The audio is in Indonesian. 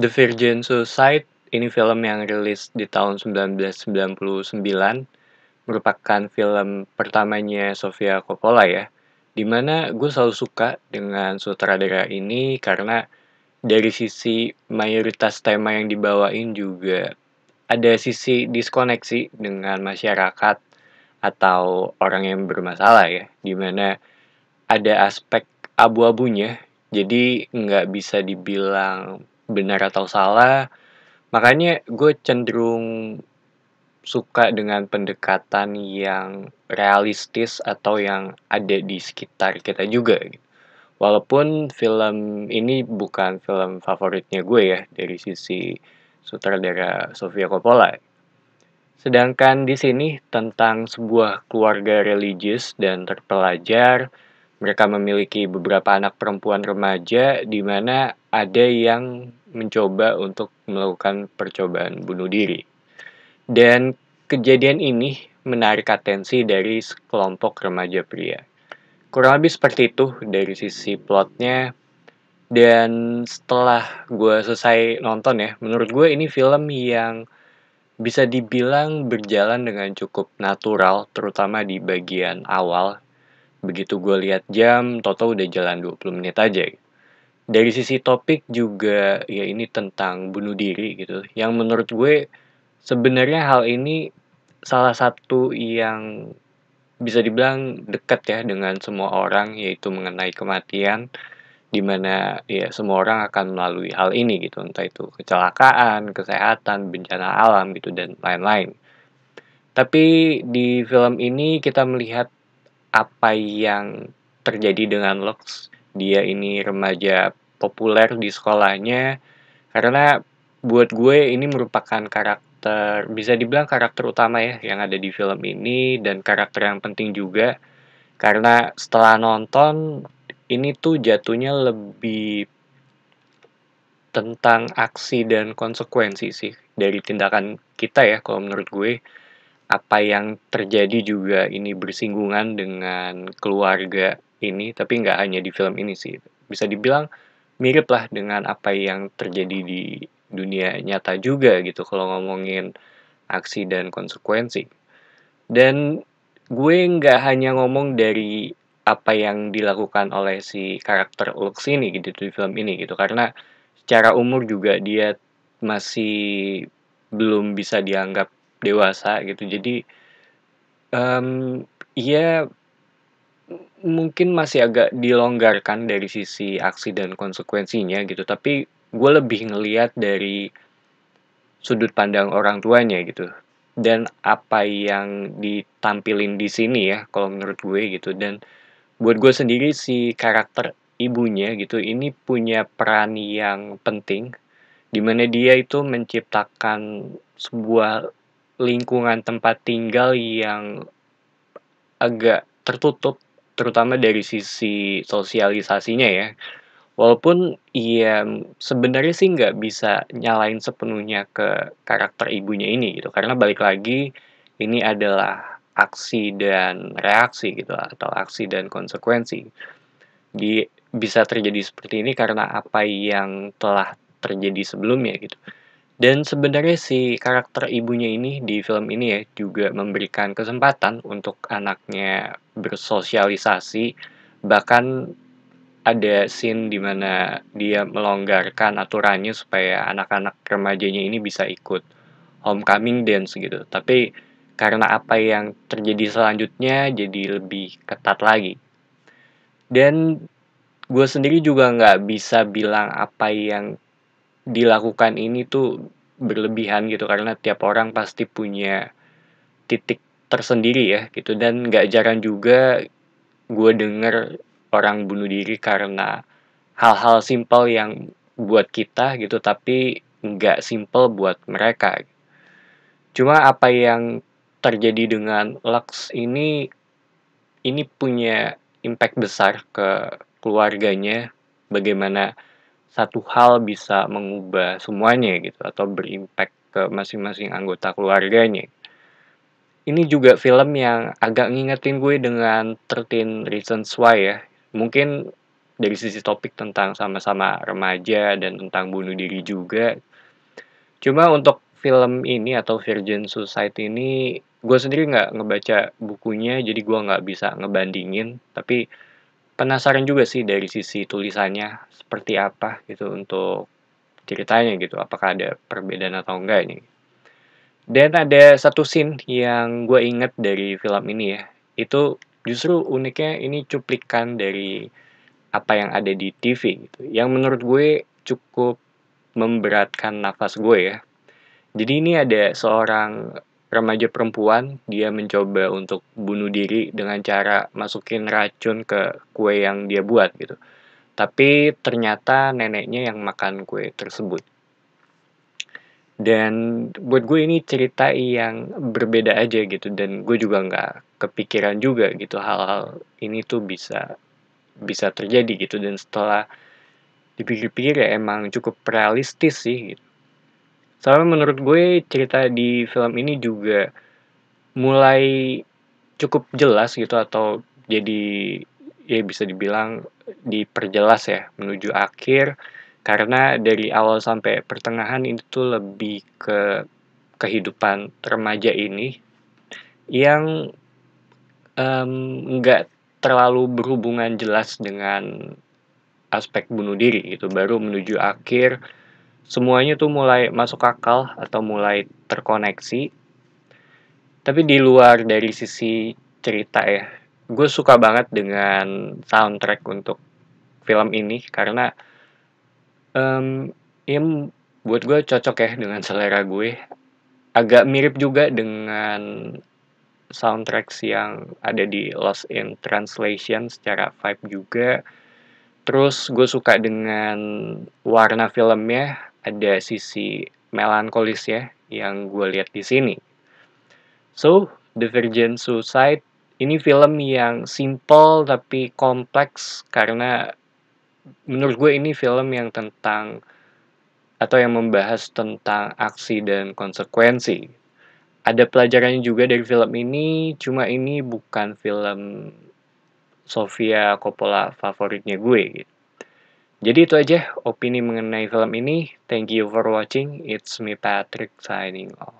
The Virgin Suicide ini film yang rilis di tahun 1999 merupakan film pertamanya Sofia Coppola ya dimana gue selalu suka dengan sutradara ini karena dari sisi mayoritas tema yang dibawain juga ada sisi diskoneksi dengan masyarakat atau orang yang bermasalah ya dimana ada aspek abu-abunya jadi nggak bisa dibilang benar atau salah makanya gue cenderung suka dengan pendekatan yang realistis atau yang ada di sekitar kita juga gitu. walaupun film ini bukan film favoritnya gue ya dari sisi sutradara Sofia Coppola sedangkan di sini tentang sebuah keluarga religius dan terpelajar mereka memiliki beberapa anak perempuan remaja di mana ada yang mencoba untuk melakukan percobaan bunuh diri. Dan kejadian ini menarik atensi dari sekelompok remaja pria. Kurang lebih seperti itu dari sisi plotnya. Dan setelah gue selesai nonton ya, menurut gue ini film yang bisa dibilang berjalan dengan cukup natural, terutama di bagian awal. Begitu gue lihat jam, Toto udah jalan 20 menit aja. Gitu dari sisi topik juga ya ini tentang bunuh diri gitu yang menurut gue sebenarnya hal ini salah satu yang bisa dibilang dekat ya dengan semua orang yaitu mengenai kematian di mana ya semua orang akan melalui hal ini gitu entah itu kecelakaan kesehatan bencana alam gitu dan lain-lain tapi di film ini kita melihat apa yang terjadi dengan Lux dia ini remaja populer di sekolahnya karena buat gue ini merupakan karakter bisa dibilang karakter utama ya yang ada di film ini dan karakter yang penting juga karena setelah nonton ini tuh jatuhnya lebih tentang aksi dan konsekuensi sih dari tindakan kita ya kalau menurut gue apa yang terjadi juga ini bersinggungan dengan keluarga ini, tapi nggak hanya di film ini sih. Bisa hmm. dibilang mirip lah dengan apa yang terjadi di dunia nyata juga gitu kalau ngomongin aksi dan konsekuensi. Dan gue nggak hanya ngomong dari apa yang dilakukan oleh si karakter Lux ini gitu di film ini gitu karena secara umur juga dia masih belum bisa dianggap dewasa gitu jadi um, ia ya mungkin masih agak dilonggarkan dari sisi aksi dan konsekuensinya gitu tapi gue lebih ngelihat dari sudut pandang orang tuanya gitu dan apa yang ditampilin di sini ya kalau menurut gue gitu dan buat gue sendiri si karakter ibunya gitu ini punya peran yang penting dimana dia itu menciptakan sebuah lingkungan tempat tinggal yang agak tertutup terutama dari sisi sosialisasinya ya. Walaupun ya sebenarnya sih nggak bisa nyalain sepenuhnya ke karakter ibunya ini gitu. Karena balik lagi ini adalah aksi dan reaksi gitu atau aksi dan konsekuensi. Di, bisa terjadi seperti ini karena apa yang telah terjadi sebelumnya gitu. Dan sebenarnya si karakter ibunya ini di film ini ya juga memberikan kesempatan untuk anaknya bersosialisasi bahkan ada scene di mana dia melonggarkan aturannya supaya anak-anak remajanya ini bisa ikut homecoming dance gitu. Tapi karena apa yang terjadi selanjutnya jadi lebih ketat lagi. Dan gue sendiri juga nggak bisa bilang apa yang dilakukan ini tuh berlebihan gitu karena tiap orang pasti punya titik tersendiri ya gitu dan nggak jarang juga gue denger orang bunuh diri karena hal-hal simpel yang buat kita gitu tapi nggak simpel buat mereka cuma apa yang terjadi dengan Lux ini ini punya impact besar ke keluarganya bagaimana satu hal bisa mengubah semuanya gitu atau berimpact ke masing-masing anggota keluarganya ini juga film yang agak ngingetin gue dengan 13 Reasons Why ya. Mungkin dari sisi topik tentang sama-sama remaja dan tentang bunuh diri juga. Cuma untuk film ini atau Virgin Suicide ini, gue sendiri nggak ngebaca bukunya, jadi gue nggak bisa ngebandingin. Tapi penasaran juga sih dari sisi tulisannya seperti apa gitu untuk ceritanya gitu. Apakah ada perbedaan atau enggak ini. Dan ada satu scene yang gue inget dari film ini ya. Itu justru uniknya ini cuplikan dari apa yang ada di TV gitu. Yang menurut gue cukup memberatkan nafas gue ya. Jadi ini ada seorang remaja perempuan, dia mencoba untuk bunuh diri dengan cara masukin racun ke kue yang dia buat gitu. Tapi ternyata neneknya yang makan kue tersebut dan buat gue ini cerita yang berbeda aja gitu dan gue juga nggak kepikiran juga gitu hal-hal ini tuh bisa bisa terjadi gitu dan setelah dipikir-pikir ya emang cukup realistis sih gitu. Soalnya menurut gue cerita di film ini juga mulai cukup jelas gitu atau jadi ya bisa dibilang diperjelas ya menuju akhir karena dari awal sampai pertengahan itu lebih ke kehidupan remaja ini yang nggak um, terlalu berhubungan jelas dengan aspek bunuh diri itu baru menuju akhir semuanya tuh mulai masuk akal atau mulai terkoneksi tapi di luar dari sisi cerita ya gue suka banget dengan soundtrack untuk film ini karena um, ya buat gue cocok ya dengan selera gue agak mirip juga dengan soundtrack yang ada di Lost in Translation secara vibe juga terus gue suka dengan warna filmnya ada sisi melankolis ya yang gue lihat di sini so The Virgin Suicide ini film yang simple tapi kompleks karena menurut gue ini film yang tentang atau yang membahas tentang aksi dan konsekuensi. Ada pelajarannya juga dari film ini, cuma ini bukan film Sofia Coppola favoritnya gue. Gitu. Jadi itu aja opini mengenai film ini. Thank you for watching. It's me Patrick signing off.